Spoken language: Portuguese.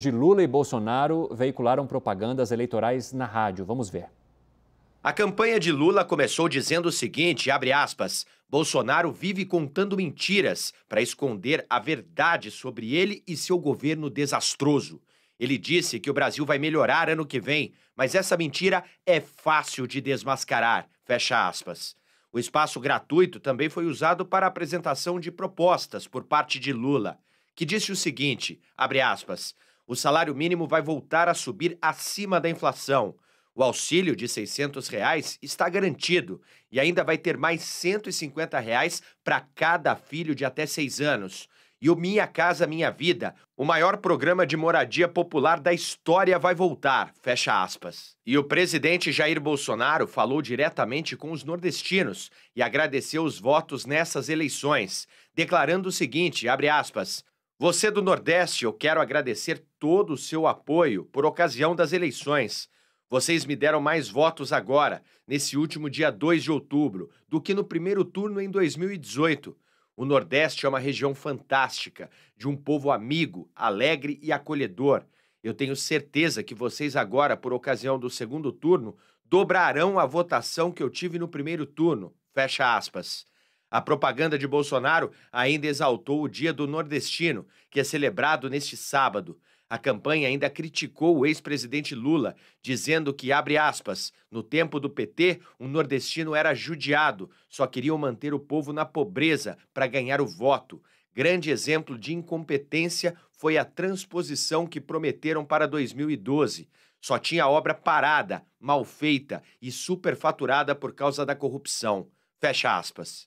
de Lula e Bolsonaro veicularam propagandas eleitorais na rádio. Vamos ver. A campanha de Lula começou dizendo o seguinte, aspas, Bolsonaro vive contando mentiras para esconder a verdade sobre ele e seu governo desastroso. Ele disse que o Brasil vai melhorar ano que vem, mas essa mentira é fácil de desmascarar, fecha aspas. O espaço gratuito também foi usado para a apresentação de propostas por parte de Lula, que disse o seguinte, aspas, o salário mínimo vai voltar a subir acima da inflação. O auxílio de R$ 600 reais está garantido e ainda vai ter mais R$ 150 reais para cada filho de até seis anos. E o Minha Casa Minha Vida, o maior programa de moradia popular da história, vai voltar. Fecha aspas. E o presidente Jair Bolsonaro falou diretamente com os nordestinos e agradeceu os votos nessas eleições, declarando o seguinte: abre aspas. Você é do Nordeste, eu quero agradecer todo o seu apoio por ocasião das eleições. Vocês me deram mais votos agora, nesse último dia 2 de outubro, do que no primeiro turno em 2018. O Nordeste é uma região fantástica, de um povo amigo, alegre e acolhedor. Eu tenho certeza que vocês agora, por ocasião do segundo turno, dobrarão a votação que eu tive no primeiro turno. Fecha aspas. A propaganda de Bolsonaro ainda exaltou o Dia do Nordestino, que é celebrado neste sábado. A campanha ainda criticou o ex-presidente Lula, dizendo que, abre aspas, no tempo do PT, um nordestino era judiado, só queriam manter o povo na pobreza para ganhar o voto. Grande exemplo de incompetência foi a transposição que prometeram para 2012. Só tinha obra parada, mal feita e superfaturada por causa da corrupção. Fecha aspas.